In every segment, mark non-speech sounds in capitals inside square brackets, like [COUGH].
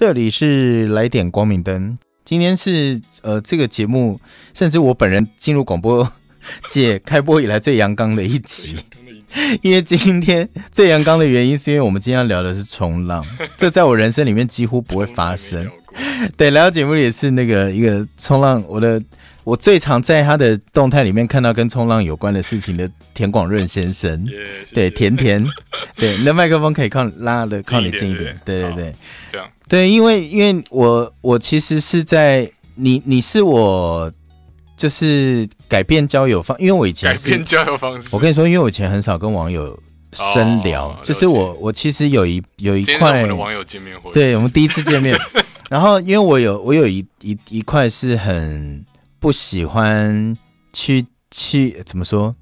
这里是来点光明灯，今天是呃，这个节目，甚至我本人进入广播界 [LAUGHS] 开播以来最阳刚的一集。[LAUGHS] 因为今天最阳刚的原因，是因为我们今天要聊的是冲浪，[LAUGHS] 这在我人生里面几乎不会发生。对，来到节目里是那个一个冲浪，我的我最常在他的动态里面看到跟冲浪有关的事情的田广润先生。[LAUGHS] 对，甜甜，对，你的麦克风可以靠拉的靠你近一点。对对对，这样。对，因为因为我我其实是在你你是我。就是改变交友方，因为我以前改变交友方式。我跟你说，因为我以前很少跟网友深聊，就是我我其实有一有一块我们的网友见面会，对我们第一次见面。[LAUGHS] 然后因为我有我有一一一块是很不喜欢去去怎么说，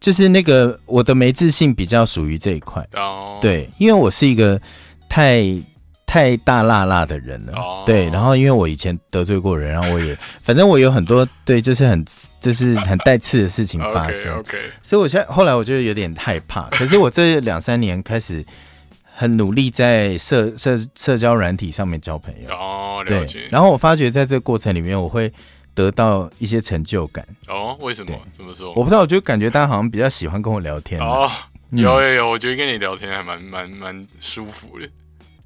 就是那个我的没自信比较属于这一块。哦，对，因为我是一个太。太大辣辣的人了，对。然后因为我以前得罪过人，然后我也 [LAUGHS] 反正我有很多对，就是很就是很带刺的事情发生。[LAUGHS] OK，OK。所以我现在后来我就有点害怕。[LAUGHS] 可是我这两三年开始很努力在社社社交软体上面交朋友。哦，对。然后我发觉在这个过程里面，我会得到一些成就感。哦，为什么？怎么说？我不知道，我就感觉大家好像比较喜欢跟我聊天。哦，有有有，我觉得跟你聊天还蛮蛮蛮舒服的。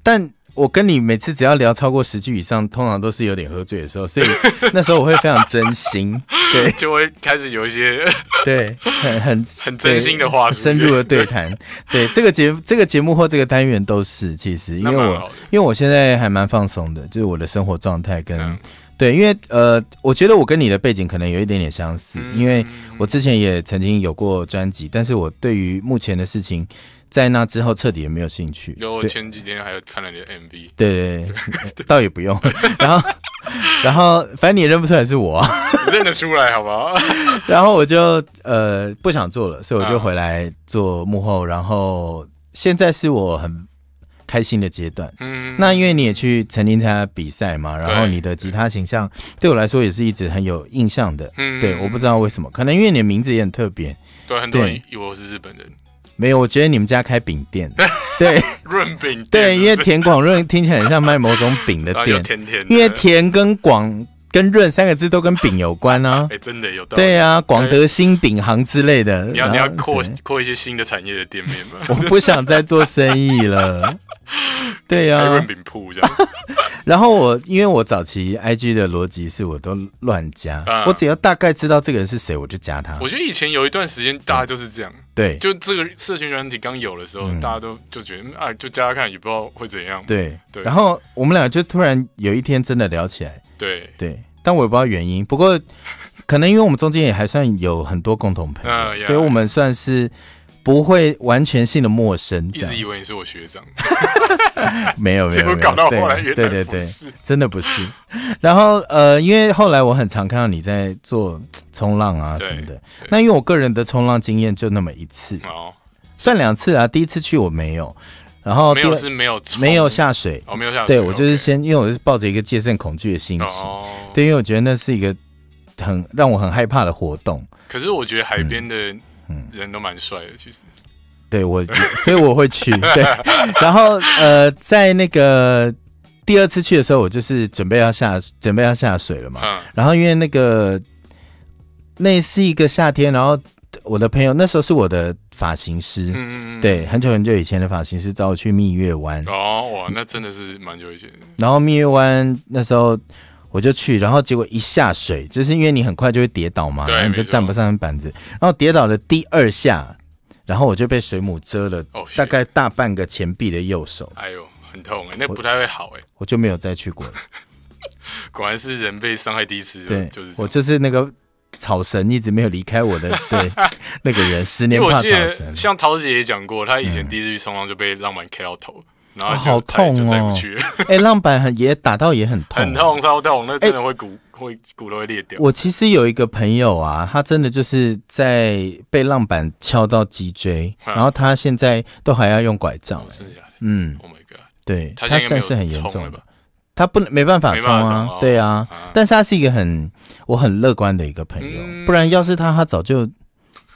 但我跟你每次只要聊超过十句以上，通常都是有点喝醉的时候，所以 [LAUGHS] 那时候我会非常真心，[LAUGHS] 对，就会开始有一些 [LAUGHS] 对很很很真心的话，深入的对谈。对这个节这个节目或这个单元都是，其实因为我因为我现在还蛮放松的，就是我的生活状态跟。对，因为呃，我觉得我跟你的背景可能有一点点相似，因为我之前也曾经有过专辑，但是我对于目前的事情，在那之后彻底也没有兴趣。有我前几天还看了你的 MV。对对 [LAUGHS] 对，倒也不用。然后，然后反正你也认不出来是我，[LAUGHS] 认得出来，好不好？[LAUGHS] 然后我就呃不想做了，所以我就回来做幕后。然后现在是我很。开心的阶段，嗯，那因为你也去曾经参加比赛嘛，然后你的吉他形象对我来说也是一直很有印象的，嗯，对，我不知道为什么，可能因为你的名字也很特别，对，为我是日本人，没有，我觉得你们家开饼店，[LAUGHS] 对，润饼，对，因为田广润听起来很像卖某种饼的店，甜甜，因为田跟广跟润三个字都跟饼有关啊，[LAUGHS] 哎，真的有，道理，对啊，广德兴饼行之类的，你要你要扩扩一些新的产业的店面吗？[LAUGHS] 我不想再做生意了。对呀，[LAUGHS] 然后我因为我早期 I G 的逻辑是我都乱加，我只要大概知道这个人是谁，我就加他。我觉得以前有一段时间大家就是这样，对，就这个社群软体刚有的时候，大家都就觉得啊，就加加看，也不知道会怎样。对对。然后我们俩就突然有一天真的聊起来，对对。但我也不知道原因，不过可能因为我们中间也还算有很多共同朋友，所以我们算是。不会完全性的陌生，一直以为你是我学长，没有没有没有，对对对对，真的不是。然后呃，因为后来我很常看到你在做冲浪啊什么的。那因为我个人的冲浪经验就那么一次，算两次啊。第一次去我没有，然后第是没有没有下水，哦，没有下水。对我就是先，因为我是抱着一个戒慎恐惧的心情，对，因为我觉得那是一个很让我很害怕的活动。可是我觉得海边的。人都蛮帅的，其实，对我，[LAUGHS] 所以我会去。对，然后呃，在那个第二次去的时候，我就是准备要下，准备要下水了嘛。然后因为那个那是一个夏天，然后我的朋友那时候是我的发型师，对，很久很久以前的发型师找我去蜜月湾。哦，哇，那真的是蛮久以前。然后蜜月湾那时候。我就去，然后结果一下水，就是因为你很快就会跌倒嘛，然后你就站不上板子，然后跌倒的第二下，然后我就被水母蛰了，大概大半个前臂的右手，哎呦，很痛哎，那不太会好哎，我就没有再去过了，[LAUGHS] 果然是人被伤害第一次，对，就是我就是那个草神一直没有离开我的，[LAUGHS] 对，那个人十年怕草神，像桃子姐也讲过，她以前第一次去冲浪就被浪板 K 到头。好痛哦！[LAUGHS] 哎，浪板也打到也很痛，很痛超痛，那真的会骨会骨头会裂掉。我其实有一个朋友啊，他真的就是在被浪板敲到脊椎，然后他现在都还要用拐杖。嗯，h my god，对，他他算是很严重的，他不能没办法冲啊，对啊，但是他是一个很我很乐观的一个朋友，不然要是他，他早就。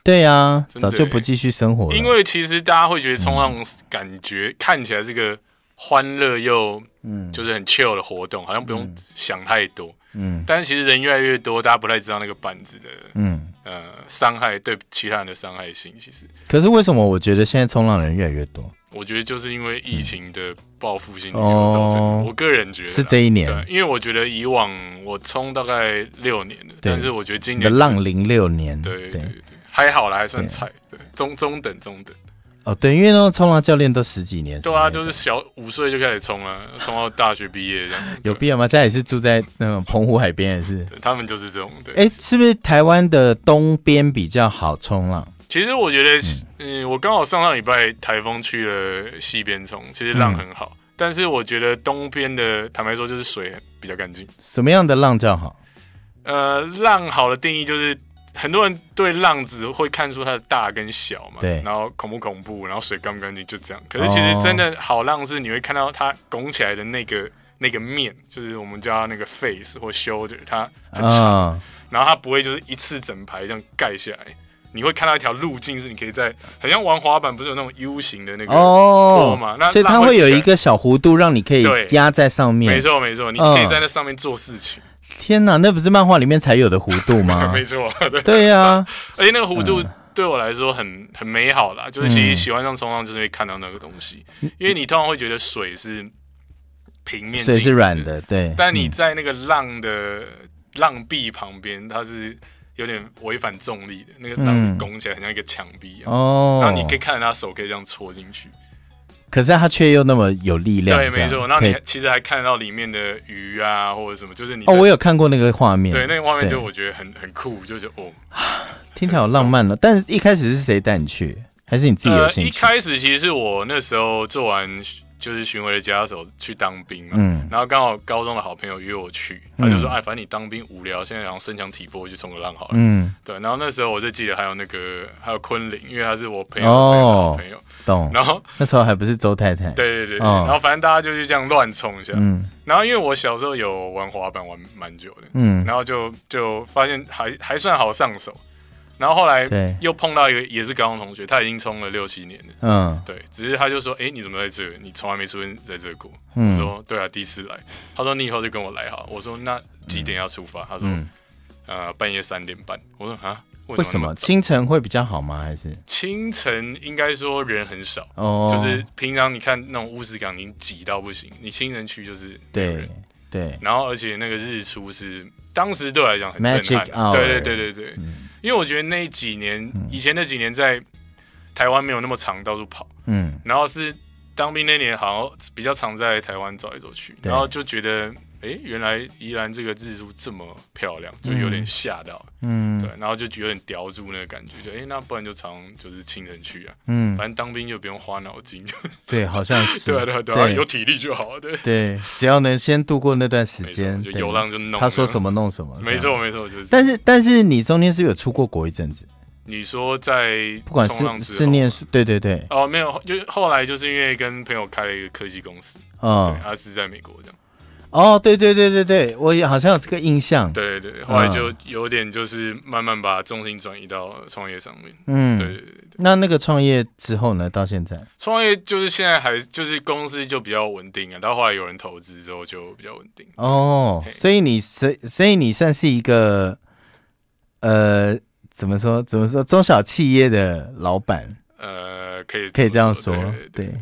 对呀，早就不继续生活了。因为其实大家会觉得冲浪感觉看起来这个欢乐又嗯，就是很 chill 的活动，好像不用想太多。嗯，但是其实人越来越多，大家不太知道那个板子的嗯呃伤害对其他人的伤害性。其实，可是为什么我觉得现在冲浪人越来越多？我觉得就是因为疫情的报复性造成。我个人觉得是这一年，因为我觉得以往我冲大概六年了，但是我觉得今年的浪零六年，对对。还好啦，还算菜，对，中中等中等。哦，对，因为那冲浪教练都十几年，对啊，就是小五岁就开始冲了，冲到大学毕业这样，[LAUGHS] 有必要吗？家里是住在那种澎湖海边，也 [LAUGHS] 是，他们就是这种，对。哎，是不是台湾的东边比较好冲浪？其实我觉得，嗯，我刚好上上礼拜台风去了西边冲，其实浪很好，但是我觉得东边的，坦白说就是水比较干净。什么样的浪较好？呃，浪好的定义就是。很多人对浪子会看出它的大跟小嘛，对，然后恐不恐怖，然后水干不干净，就这样。可是其实真的好浪是你会看到它拱起来的那个那个面，就是我们叫那个 face 或 shoulder，它很长，然后它不会就是一次整排这样盖下来，你会看到一条路径，是你可以在，很像玩滑板，不是有那种 U 型的那个坡嘛？那所以它会有一个小弧度，让你可以压在上面。没错没错，你可以在那上面做事情。天哪，那不是漫画里面才有的弧度吗？[LAUGHS] 没错，对。对呀，[LAUGHS] 而且那个弧度对我来说很很美好啦，就是其实喜欢上冲浪就是会看到那个东西，因为你通常会觉得水是平面，水是软的，对。但你在那个浪的浪壁旁边，它是有点违反重力的，那个浪拱起来很像一个墙壁一样。哦。然后你可以看到他手可以这样戳进去。可是他却又那么有力量。对，没错。那你其实还看到里面的鱼啊，或者什么，就是你哦，我有看过那个画面。对，那个画面就我觉得很很酷，就是哦，[SIGHS] 听起来好浪漫了。但是一开始是谁带你去？还是你自己有兴趣？呃，一开始其实是我那时候做完就是巡回的假手去当兵嘛，嗯，然后刚好高中的好朋友约我去，他就说，哎，反正你当兵无聊，现在想身强体魄，去冲个浪好了。嗯，对。然后那时候我就记得还有那个还有昆凌，因为他是我朋友朋友的朋友。懂，然后那时候还不是周太太，对对对，然后反正大家就是这样乱冲一下，嗯，然后因为我小时候有玩滑板玩蛮久的，嗯，然后就就发现还还算好上手，然后后来又碰到一个也是高中同学，他已经冲了六七年了，嗯，对，只是他就说，哎，你怎么在这？你从来没出现在这过？嗯，说，对啊，第一次来。他说，你以后就跟我来好。”我说，那几点要出发？他说，呃，半夜三点半。我说，啊。为什么清晨会比较好吗？还是清晨应该说人很少哦，就是平常你看那种乌石港已经挤到不行，你清晨去就是对对，然后而且那个日出是当时对我来讲很震撼，对对对对对，因为我觉得那几年以前那几年在台湾没有那么长到处跑，嗯，然后是当兵那年好像比较常在台湾走来走去，然后就觉得。哎，原来宜兰这个日出这么漂亮，就有点吓到。嗯，对，然后就有点叼住那个感觉。就哎，那不然就常就是清晨去啊。嗯，反正当兵就不用花脑筋。[LAUGHS] 对，好像是。对对对有体力就好。对对，只要能先度过那段时间，就有浪就弄。他说什么弄什么。没错，没错，就是。但是但是你中间是有出过国一阵子。你说在不管是是念书，对对对。哦，没有，就后来就是因为跟朋友开了一个科技公司。哦，对，阿是在美国这样。哦，对对对对对，我也好像有这个印象。对对，后来就有点就是慢慢把重心转移到创业上面。嗯，对对对。那那个创业之后呢？到现在创业就是现在还就是公司就比较稳定啊。到后来有人投资之后就比较稳定。哦，所以你所以所以你算是一个呃怎么说怎么说中小企业的老板？呃，可以可以这样说。对，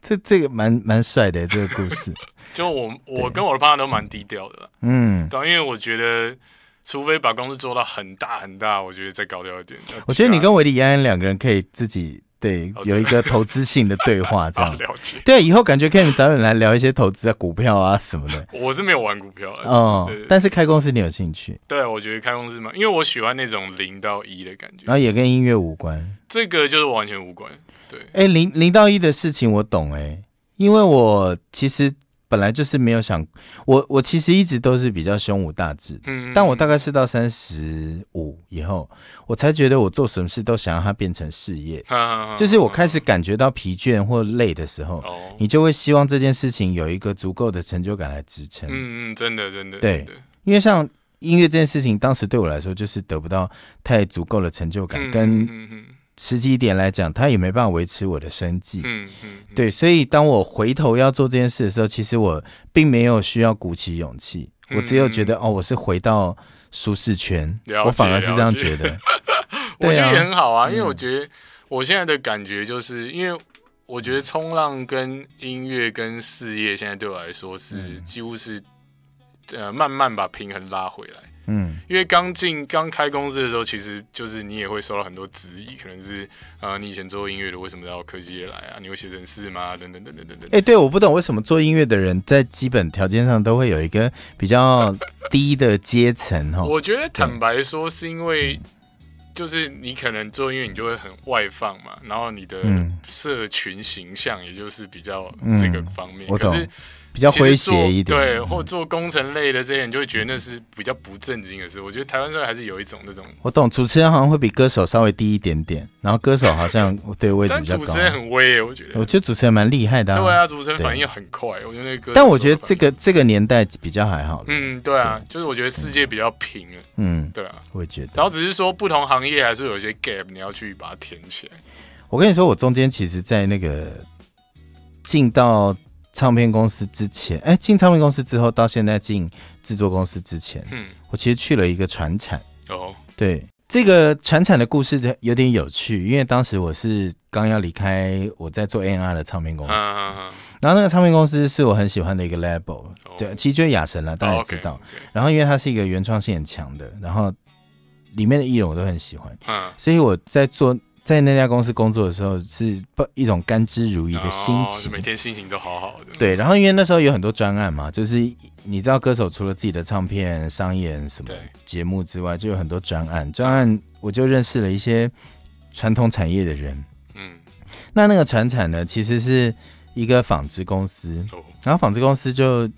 这这个蛮蛮帅的这个故事。[LAUGHS] 就我，我跟我的朋友都蛮低调的，嗯，对，因为我觉得，除非把公司做到很大很大，我觉得再高调一点。我觉得你跟韦迪安两个人可以自己对有一个投资性的对话，[LAUGHS] 这样了解。对以后感觉可以早点来聊一些投资的股票啊什么的。[LAUGHS] 我是没有玩股票哦，但是开公司你有兴趣？对，我觉得开公司嘛，因为我喜欢那种零到一的感觉，然后也跟音乐无关，这个就是完全无关。对，哎，零零到一的事情我懂哎，因为我其实。本来就是没有想我，我其实一直都是比较胸无大志。嗯，但我大概是到三十五以后，我才觉得我做什么事都想让它变成事业。啊，就是我开始感觉到疲倦或累的时候，你就会希望这件事情有一个足够的成就感来支撑。嗯嗯，真的真的对，因为像音乐这件事情，当时对我来说就是得不到太足够的成就感跟嗯实际一点来讲，他也没办法维持我的生计。嗯嗯，对，所以当我回头要做这件事的时候，其实我并没有需要鼓起勇气，我只有觉得哦，我是回到舒适圈，我反而是这样觉得。[LAUGHS] 我觉得也很好啊，因为我觉得我现在的感觉就是，因为我觉得冲浪跟音乐跟事业现在对我来说是几乎是呃慢慢把平衡拉回来。嗯，因为刚进刚开公司的时候，其实就是你也会受到很多质疑，可能是啊，你以前做音乐的，为什么到科技业来啊？你会写人事吗？等等等等等等。哎，对，我不懂为什么做音乐的人在基本条件上都会有一个比较 [LAUGHS] 低的阶层哈。我觉得坦白说，是因为就是你可能做音乐，你就会很外放嘛，然后你的社群形象也就是比较这个方面。我懂。比较诙谐一点，对，或做工程类的这些，你就会觉得那是比较不正经的事。我觉得台湾这还是有一种那种，我懂，主持人好像会比歌手稍微低一点点，然后歌手好像 [LAUGHS] 对位置比较高。但主持人很威，我觉得，我觉得主持人蛮厉害的。对啊，主持人反应很快，我觉得那个歌但我觉得这个这个年代比较还好。嗯，对啊，就是我觉得世界比较平了。嗯，对啊，我也觉得。然后只是说不同行业还是有一些 gap，你要去把它填起来。我跟你说，我中间其实，在那个进到。唱片公司之前，哎，进唱片公司之后，到现在进制作公司之前，嗯，我其实去了一个传产哦，对，这个传产的故事有点有趣，因为当时我是刚要离开我在做 NR 的唱片公司，然后那个唱片公司是我很喜欢的一个 label，对，其实就雅神了，大家也知道。然后因为它是一个原创性很强的，然后里面的艺人我都很喜欢，嗯，所以我在做。在那家公司工作的时候，是不一种甘之如饴的心情，每天心情都好好的。对，然后因为那时候有很多专案嘛，就是你知道，歌手除了自己的唱片、商演什么节目之外，就有很多专案。专案我就认识了一些传统产业的人，嗯，那那个传产呢，其实是一个纺织公司，然后纺织公司就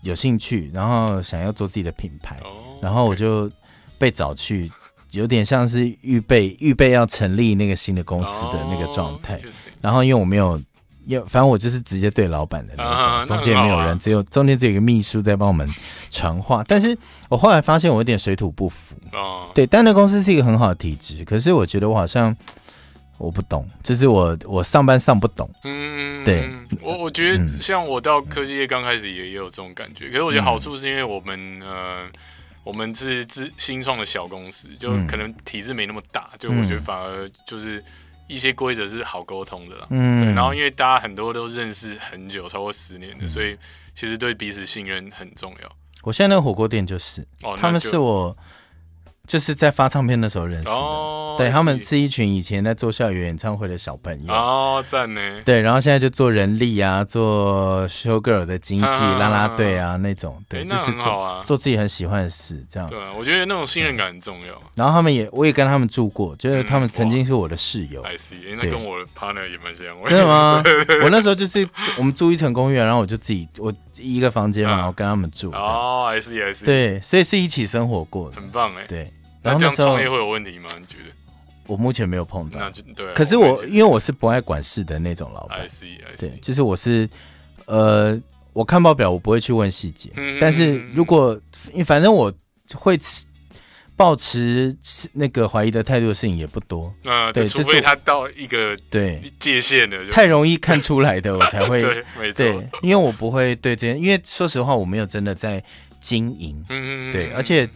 有兴趣，然后想要做自己的品牌，然后我就被找去。有点像是预备预备要成立那个新的公司的那个状态，然后因为我没有，也反正我就是直接对老板的那种，中间没有人，只有中间只有一个秘书在帮我们传话。但是我后来发现我有点水土不服，对，但那公司是一个很好的体制，可是我觉得我好像我不懂，就是我我上班上不懂，嗯，对我我觉得像我到科技业刚开始也也有这种感觉，可是我觉得好处是因为我们呃。我们是自新创的小公司，就可能体制没那么大，就我觉得反而就是一些规则是好沟通的，嗯，然后因为大家很多都认识很久，超过十年的，所以其实对彼此信任很重要。我现在那个火锅店就是，哦、他们是我。就是在发唱片的时候认识的，对，他们是一群以前在做校园演唱会的小朋友，哦，赞呢，对，然后现在就做人力啊，做 girl 的经济拉拉队啊那种，对，就是做、啊，做自己很喜欢的事，这样，对，我觉得那种信任感很重要。然后他们也，我也跟他们住过，就是他们曾经是我的室友，I see，那跟我 partner 也蛮像，真的吗？[LAUGHS] 我那时候就是我们住一层公寓，然后我就自己我。一个房间嘛，我跟他们住。哦，还是也是对，所以是一起生活过的，很棒哎。对，然后这样创业会有问题吗？你觉得？我目前没有碰到，那就对。可是我，因为我是不爱管事的那种老板，还是 s 对，就是我是，呃，我看报表我不会去问细节，但是如果，反正我会。抱持那个怀疑的态度的事情也不多啊，对，除非他到一个对界限的太容易看出来的，我才会 [LAUGHS] 对，没错，因为我不会对这，因为说实话，我没有真的在经营，嗯嗯，对，而且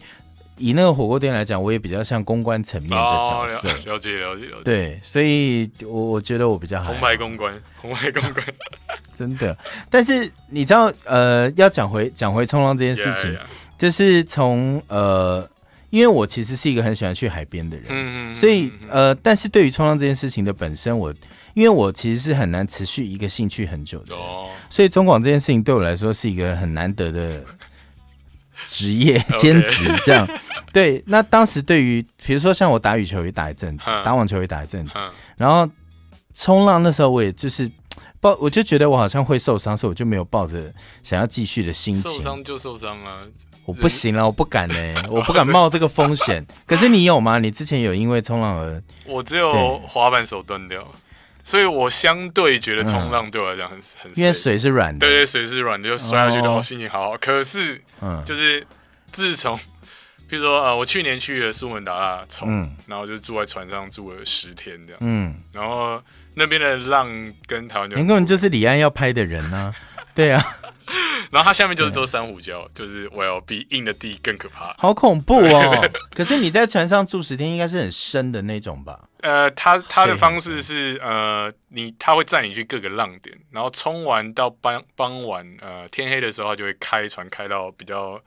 以那个火锅店来讲，我也比较像公关层面的角色，了解了解，对，所以我我觉得我比较好，红牌公关，[LAUGHS] 红牌公关，[LAUGHS] 真的，但是你知道，呃，要讲回讲回冲浪这件事情，就是从呃。因为我其实是一个很喜欢去海边的人，嗯嗯，所以呃，但是对于冲浪这件事情的本身，我因为我其实是很难持续一个兴趣很久的，哦，所以中广这件事情对我来说是一个很难得的职业 [LAUGHS] 兼职，这样，对。那当时对于比如说像我打羽球也打一阵子，打网球也打一阵子，然后冲浪那时候我也就是。抱，我就觉得我好像会受伤，所以我就没有抱着想要继续的心情。受伤就受伤了，我不行了，我不敢呢，[LAUGHS] 我不敢冒这个风险。[LAUGHS] 可是你有吗？你之前有因为冲浪而……我只有滑板手断掉，所以我相对觉得冲浪对我来讲很很。因为水是软的。对对，水是软的，就摔下去的话，心情好好。可是，嗯，就是自从，比如说，呃，我去年去了苏门答腊冲，然后就住在船上住了十天这样，嗯，然后。那边的浪跟台湾，那个人就是李安要拍的人啊，[LAUGHS] 对啊。然后他下面就是都珊瑚礁，就是我比硬的地更可怕，好恐怖哦。[LAUGHS] 可是你在船上住十天，应该是很深的那种吧？呃，他他的方式是呃，你他会载你去各个浪点，然后冲完到傍傍晚呃天黑的时候，他就会开船开到比较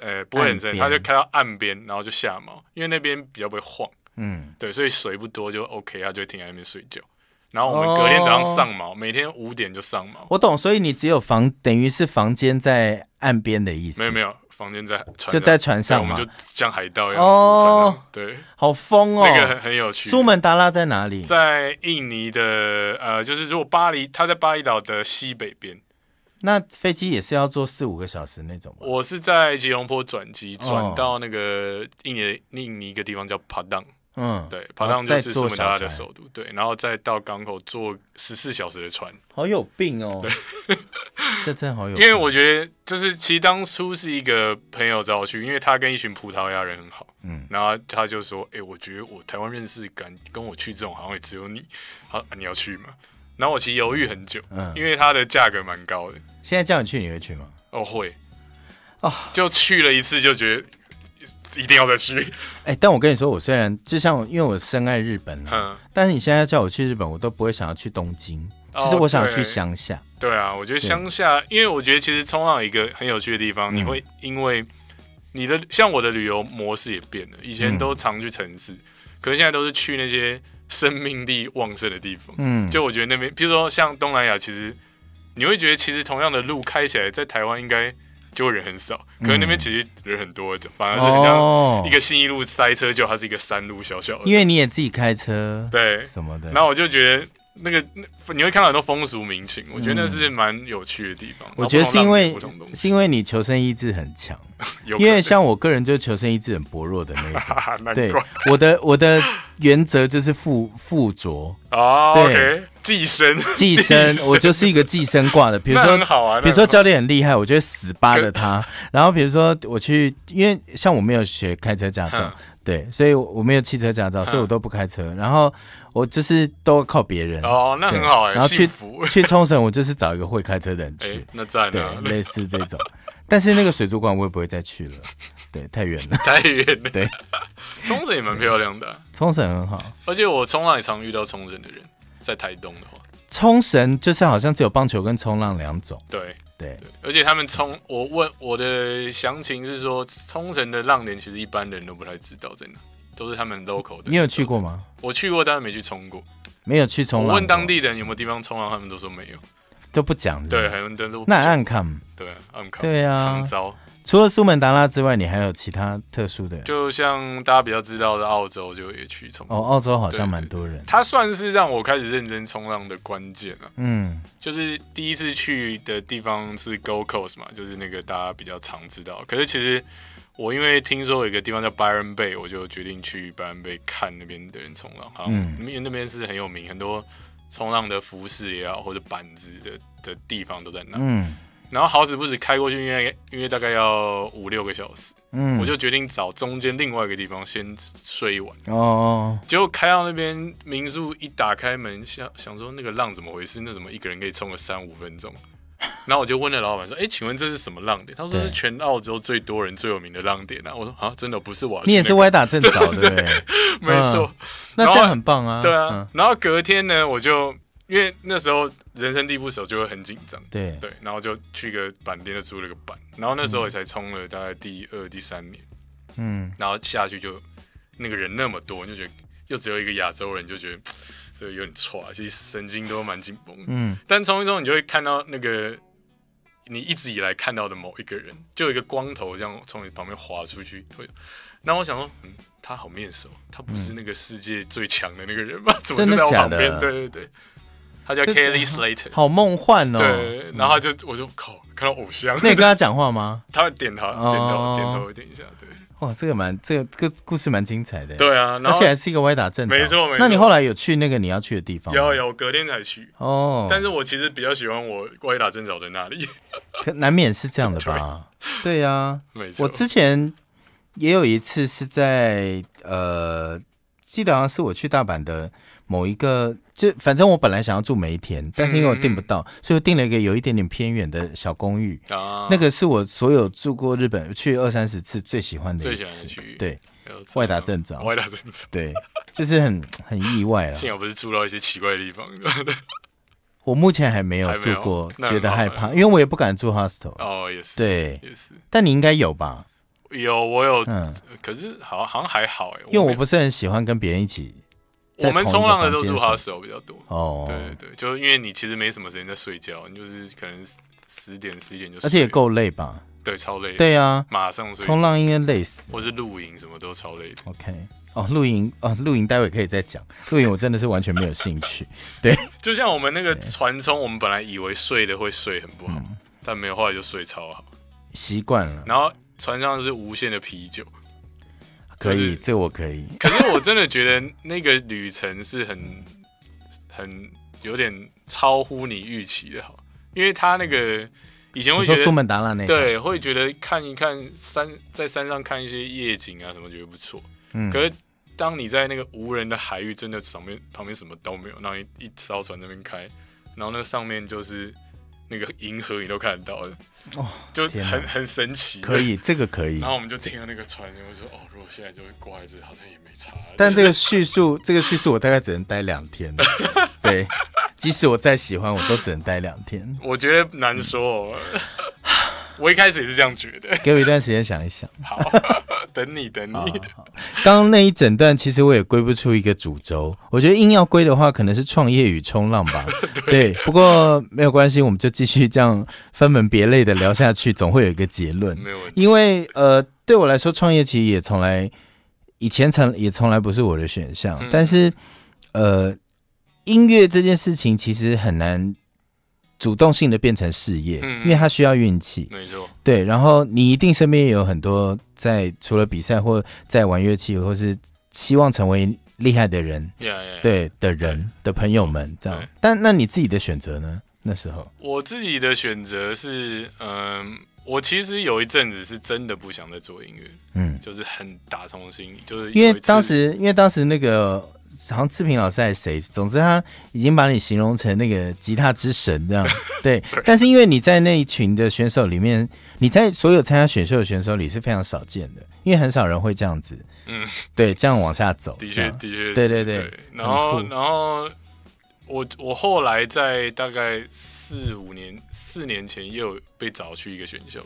呃不会很深，他就开到岸边，然后就下锚，因为那边比较不会晃，嗯，对，所以水不多就 OK，他就会停在那边睡觉。然后我们隔天早上上锚，每天五点就上锚。我懂，所以你只有房，等于是房间在岸边的意思。没有没有，房间在船，就在船上嘛，我们就像海盗一样坐对，好疯哦。那个很很有趣。苏门答腊在哪里？在印尼的呃，就是如果巴黎，它在巴厘岛的西北边。那飞机也是要坐四五个小时那种吗？我是在吉隆坡转机，转到那个印尼，印尼一个地方叫 Padang。嗯，对，爬上就是葡萄家的首都，对，然后再到港口坐十四小时的船，好有病哦。对，[LAUGHS] 这真好有，因为我觉得就是其实当初是一个朋友找我去，因为他跟一群葡萄牙人很好，嗯，然后他就说，哎，我觉得我台湾认识敢跟我去这种好像也只有你，好，你要去吗？然后我其实犹豫很久，嗯，因为它的价格蛮高的。现在叫你去你会去吗？哦会，哦，就去了一次就觉得。[LAUGHS] 一定要再去哎！但我跟你说，我虽然就像因为我深爱日本嗯，但是你现在叫我去日本，我都不会想要去东京。其实我想去乡下。对啊，我觉得乡下，因为我觉得其实冲浪一个很有趣的地方，你会因为你的像我的旅游模式也变了，以前都常去城市，可是现在都是去那些生命力旺盛的地方。嗯，就我觉得那边，譬如说像东南亚，其实你会觉得其实同样的路开起来，在台湾应该。就会人很少，可是那边其实人很多，反而是像一个新一路塞车，就它是一个山路小小。因为你也自己开车，对，什么的。那我就觉得那个你会看到很多风俗民情，我觉得那是蛮有趣的地方。我觉得是因为是因为你求生意志很强。[LAUGHS] 因为像我个人就是求生意志很薄弱的那种，[LAUGHS] 对我的我的原则就是附附着哦，对寄生 [LAUGHS] 寄生，我就是一个寄生挂的。比如说，比如说教练很厉害，我就死扒着他。然后比如说我去，因为像我没有学开车驾照，对，所以我我没有汽车驾照，所以我都不开车。然后我就是都靠别人哦，那很好然后去去冲绳，我就是找一个会开车的人去，那在对类似这种。但是那个水族馆我也不会再去了，对，太远了，[LAUGHS] 太远了。对，冲绳也蛮漂亮的，冲绳很好，而且我冲浪也常遇到冲绳的人。在台东的话，冲绳就是好像只有棒球跟冲浪两种。对对，而且他们冲，我问我的详情是说，冲绳的浪点其实一般人都不太知道在哪，都是他们 local 的。你有去过吗？我去过，但是没去冲过，没有去冲。我问当地人有没有地方冲浪，他们都说没有。都不讲的，对，还能登录。那暗看。对暗看。对啊，常招。除了苏门答腊之外，你还有其他特殊的？就像大家比较知道的澳洲，就也去冲。哦，澳洲好像蛮多人。他算是让我开始认真冲浪的关键了。嗯，就是第一次去的地方是 Gold Coast 嘛，就是那个大家比较常知道。可是其实我因为听说有一个地方叫 Byron Bay，我就决定去 Byron Bay 看那边的人冲浪。嗯，因为那边是很有名，很多。冲浪的服饰也好，或者板子的的地方都在那。嗯，然后好死不死开过去，因为因为大概要五六个小时，嗯，我就决定找中间另外一个地方先睡一晚。哦，结果开到那边民宿一打开门，想想说那个浪怎么回事？那怎么一个人可以冲个三五分钟？然后我就问了老板说：“哎，请问这是什么浪点？”他说：“是全澳洲最多人最有名的浪点。”那我说：“啊，真的不是我。”你也是歪打正着，对不对？[LAUGHS] 没错。那这样很棒啊。对啊。然后隔天呢，我就因为那时候人生地不熟，就会很紧张。对对。然后就去个板店，就租了个板。然后那时候也才冲了大概第二、第三年。嗯。然后下去就那个人那么多，就觉得又只有一个亚洲人，就觉得。所以有点错啊，其实神经都蛮紧绷。嗯，但从一中你就会看到那个你一直以来看到的某一个人，就有一个光头这样从你旁边滑出去。会，那我想说，嗯，他好面熟，他不是那个世界最强的那个人吗？[LAUGHS] 怎么在我旁边？对对对，他叫 k e l l y Slater，好梦幻哦。对，然后他就我就靠，看到偶像。[LAUGHS] 那你跟他讲话吗？[LAUGHS] 他点头，点头，点头，点一下，对。哇，这个蛮这个这个故事蛮精彩的，对啊，而且还是一个歪打正。没错没错。那你后来有去那个你要去的地方？有有，隔天才去哦。但是我其实比较喜欢我歪打正着的那里，可难免是这样的吧？[LAUGHS] 对啊，没错。我之前也有一次是在呃，记得好像是我去大阪的。某一个，就反正我本来想要住梅田，但是因为我订不到，所以我订了一个有一点点偏远的小公寓。啊，那个是我所有住过日本去二三十次最喜欢的、最喜欢的区域。对，外打正着，外打正着。对，这是很很意外了。幸好不是住到一些奇怪的地方。[LAUGHS] 我目前还没有住过，觉得害怕，因为我也不敢住 hostel。哦，也是。对，也是。但你应该有吧？有，我有。嗯，可是好，好像还好哎，因为我不是很喜欢跟别人一起。我们冲浪的都住他的候比较多，哦，对对就就因为你其实没什么时间在睡觉，你就是可能十点十一点就，睡。而且也够累吧？对，超累。对啊，马上睡。冲浪应该累死，或是露营什么都超累的。OK，哦，露营啊，露营待会可以再讲。露营我真的是完全没有兴趣。[LAUGHS] 对，就像我们那个船冲，我们本来以为睡的会睡很不好，但没有后来就睡超好，习惯了。然后船上是无限的啤酒。可以，这我可以。可是我真的觉得那个旅程是很很有点超乎你预期的哈，因为他那个以前会觉得那对会觉得看一看山，在山上看一些夜景啊什么觉得不错。嗯，可是当你在那个无人的海域，真的上面旁边什么都没有，然后一一艘船那边开，然后那上面就是。那个银河你都看得到，就很很神奇。可以，这个可以。然后我们就听了那个船就说：“哦，如果现在就挂一只，好像也没差。但这个叙述，这个叙述我大概只能待两天。[LAUGHS] 对，即使我再喜欢，我都只能待两天。我觉得难说。我一开始也是这样觉得，给我一段时间想一想。[LAUGHS] 好，等你等你。刚刚那一整段，其实我也归不出一个主轴。我觉得硬要归的话，可能是创业与冲浪吧。[LAUGHS] 对，不过没有关系，我们就继续这样分门别类的聊下去，总会有一个结论。没有问题。因为呃，对我来说，创业其实也从来以前从也从来不是我的选项。但是呃，音乐这件事情其实很难。主动性的变成事业，因为它需要运气，没错。对，然后你一定身边也有很多在除了比赛或在玩乐器，或是希望成为厉害的人，对的人的朋友们这样。但那你自己的选择呢？那时候我自己的选择是，嗯，我其实有一阵子是真的不想再做音乐，嗯，就是很打从心，就是因为当时，因为当时那个。好像志平老师还是谁？总之他已经把你形容成那个吉他之神这样。[LAUGHS] 对，但是因为你在那一群的选手里面，你在所有参加选秀的选手里是非常少见的，因为很少人会这样子。嗯，[LAUGHS] 对，这样往下走。的确，的确。对对对。然后，然后我我后来在大概四五年，四年前又被找去一个选秀。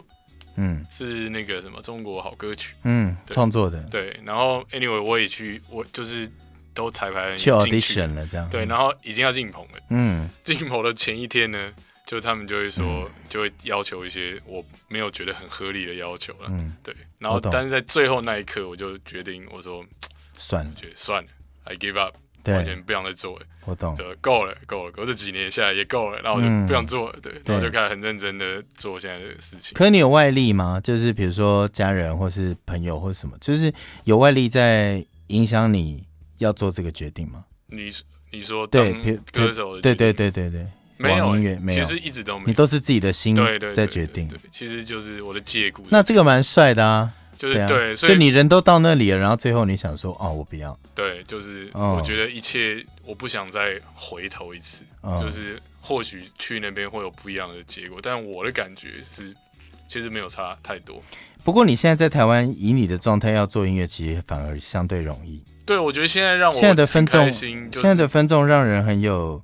嗯。是那个什么中国好歌曲。嗯，创作的。对，然后 anyway，我也去，我就是。都彩排去 audition 了，这样对，然后已经要进棚了。嗯，进棚的前一天呢，就他们就会说，就会要求一些我没有觉得很合理的要求了。嗯，对。然后，但是在最后那一刻，我就决定，我说，算，就算了，I give up，完全不想再做了。我懂，够了，够了，我这几年下来也够了，然后我就不想做了。对，然后就开始很认真的做现在的事情。可你有外力吗？就是比如说家人，或是朋友，或者什么，就是有外力在影响你？要做这个决定吗？你你说对歌手，对对对对对，没有音乐，没有，其实一直都没有，你都是自己的心在决定。其实就是我的借故。那这个蛮帅的啊，就是对，所以你人都到那里了，然后最后你想说哦，我不要。对，就是我觉得一切我不想再回头一次，就是或许去那边会有不一样的结果，但我的感觉是其实没有差太多。不过你现在在台湾，以你的状态要做音乐，其实反而相对容易。对，我觉得现在让我现在的分众，现在的分众让人很有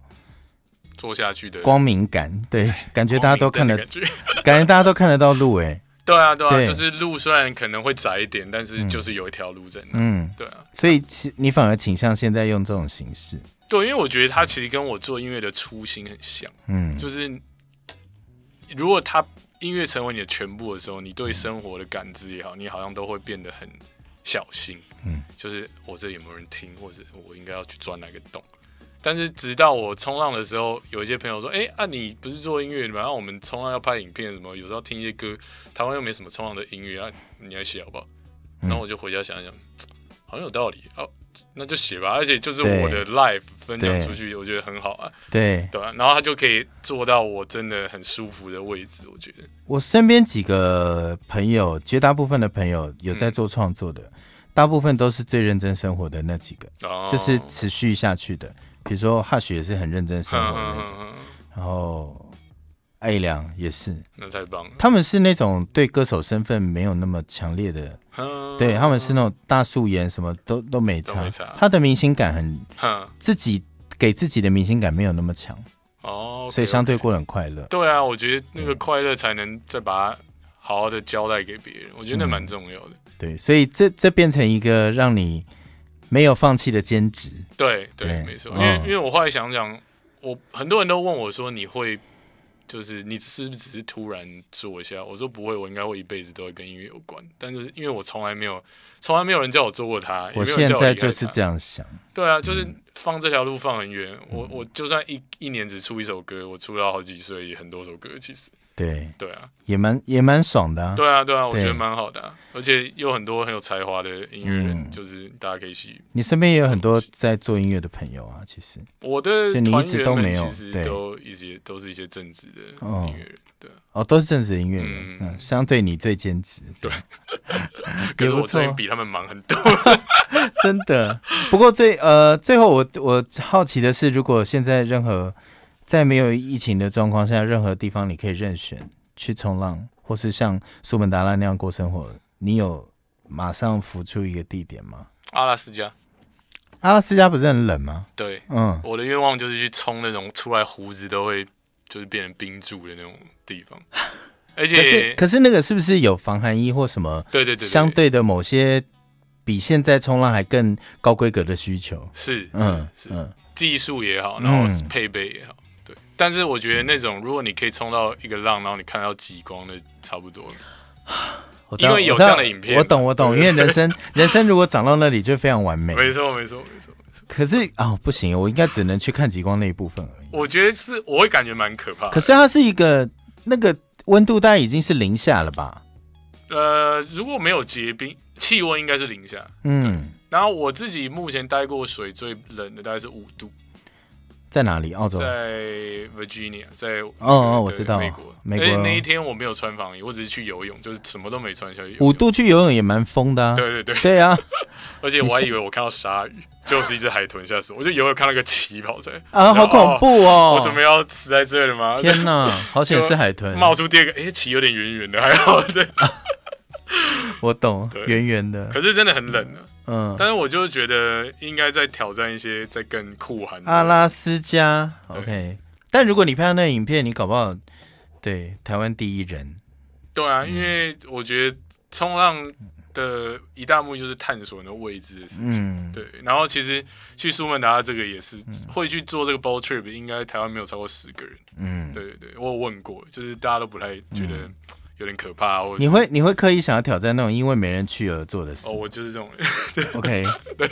做下去的光明感。对，[LAUGHS] 感觉大家都看得感觉，[LAUGHS] 感觉大家都看得到路。哎，[LAUGHS] 对啊，对啊，就是路虽然可能会窄一点，但是就是有一条路在那。嗯，对啊。所以你反而倾向现在用这种形式。对，因为我觉得他其实跟我做音乐的初心很像。嗯，就是如果他。音乐成为你的全部的时候，你对生活的感知也好，你好像都会变得很小心。嗯，就是我这有没有人听，或者我应该要去钻哪个洞。但是直到我冲浪的时候，有一些朋友说：“哎啊，你不是做音乐吗？然后我们冲浪要拍影片，什么有时候听一些歌，台湾又没什么冲浪的音乐啊，你来写好不好？”然后我就回家想一想，很有道理啊。那就写吧，而且就是我的 life 分享出去，我觉得很好啊。对，对，然后他就可以坐到我真的很舒服的位置。我觉得我身边几个朋友，绝大部分的朋友有在做创作的，大部分都是最认真生活的那几个，就是持续下去的。比如说哈雪也是很认真生活的那种，然后。艾良也是，那太棒。了。他们是那种对歌手身份没有那么强烈的，对，他们是那种大素颜，什么都都没差。他的明星感很，自己给自己的明星感没有那么强哦，所以相对过很快乐。对啊，我觉得那个快乐才能再把它好好的交代给别人，我觉得那蛮重要的。对，所以这这变成一个让你没有放弃的兼职。对对，没错。因为因为我后来想想，我很多人都问我说你会。就是你是不是只是突然做一下？我说不会，我应该会一辈子都会跟音乐有关。但就是因为我从来没有，从来没有人叫我做过它，没有叫我现在就是这样想。对啊，就是放这条路放很远。我我就算一一年只出一首歌，我出了好几岁很多首歌，其实。对对啊，也蛮也蛮爽的。啊。对啊对啊，我觉得蛮好的，啊，而且有很多很有才华的音乐人，就是大家可以去。你身边也有很多在做音乐的朋友啊，其实我的团员们其实都一直都是一些正直的音乐人，对哦，都是正直的音乐人，嗯，相对你最兼职，对，比 [LAUGHS] 我最近比他们忙很多，[LAUGHS] 真的。不过最呃最后我我好奇的是，如果现在任何在没有疫情的状况下，任何地方你可以任选去冲浪，或是像苏门答腊那样过生活。你有马上浮出一个地点吗？阿拉斯加，阿拉斯加不是很冷吗？对，嗯。我的愿望就是去冲那种出来胡子都会就是变成冰柱的那种地方。而且，可是那个是不是有防寒衣或什么？对对对，相对的某些比现在冲浪还更高规格的需求是，嗯，嗯，技术也好，然后配备也好。但是我觉得那种，如果你可以冲到一个浪，然后你看到极光，那差不多了。因为有这样的影片，我懂我懂，因为人生 [LAUGHS] 人生如果长到那里，就非常完美。没错没错没错没错。可是啊，不行，我应该只能去看极光那一部分而已。我觉得是，我会感觉蛮可怕。可是它是一个那个温度，大概已经是零下了吧？呃，如果没有结冰，气温应该是零下。嗯，然后我自己目前待过水最冷的大概是五度。在哪里？澳洲在 Virginia，在哦哦，我知道美国。美国，那一天我没有穿防衣，我只是去游泳，就是什么都没穿，下去五度去游泳也蛮疯的。对对对，对啊。[LAUGHS] 而且我还以为我看到鲨鱼，就是一只海豚，下次我就以为看到个旗跑出来啊，好恐怖哦！我怎么要死在这里吗？天哪，[LAUGHS] 好险是海豚，冒出第二个哎，旗有点圆圆的，还好对，[LAUGHS] 我懂，圆圆的，可是真的很冷呢。嗯，但是我就是觉得应该再挑战一些再更酷寒。阿拉斯加，OK。但如果你拍到那影片，你搞不好对台湾第一人。对啊，因为我觉得冲浪的一大目的就是探索那未知的事情。嗯，对。然后其实去苏门答腊这个也是会去做这个 boat trip，应该台湾没有超过十个人。嗯，对对，我有问过，就是大家都不太觉得。有点可怕，你会你会刻意想要挑战那种因为没人去而做的事。哦，我就是这种。人。[LAUGHS] 对 OK，对，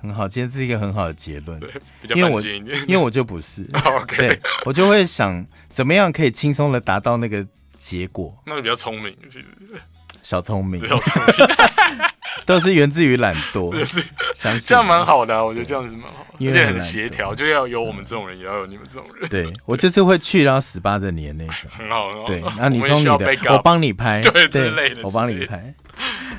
很好，今天是一个很好的结论。对，比较冷静一点。因为我就不是，[LAUGHS] OK，我就会想怎么样可以轻松的达到那个结果。那就比较聪明，其实。小聪明，[LAUGHS] 都是源自于懒惰。[LAUGHS] 是这样，蛮好的，我觉得这样子蛮好，因为很协调，就要有我们这种人，也要有你们这种人。对，我就是会去，然后死扒着你的那种。[LAUGHS] 很好。对，那你从你的，我帮你拍，对之类的，我帮你拍。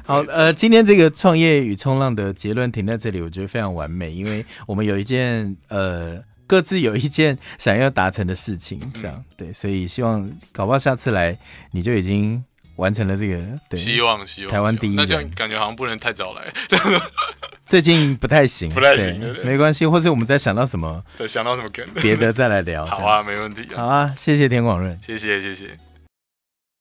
好，呃，今天这个创业与冲浪的结论停在这里，我觉得非常完美，因为我们有一件，呃，各自有一件想要达成的事情，这样对，所以希望搞不好下次来你就已经。完成了这个，对，希望希望台湾第一。那这样感觉好像不能太早来，[LAUGHS] [LAUGHS] 最近不太行，不太行，没关系。或者我们在想到什么，再想到什么别的再来聊。[LAUGHS] 好啊，没问题。好啊，谢谢田广润，谢谢谢谢。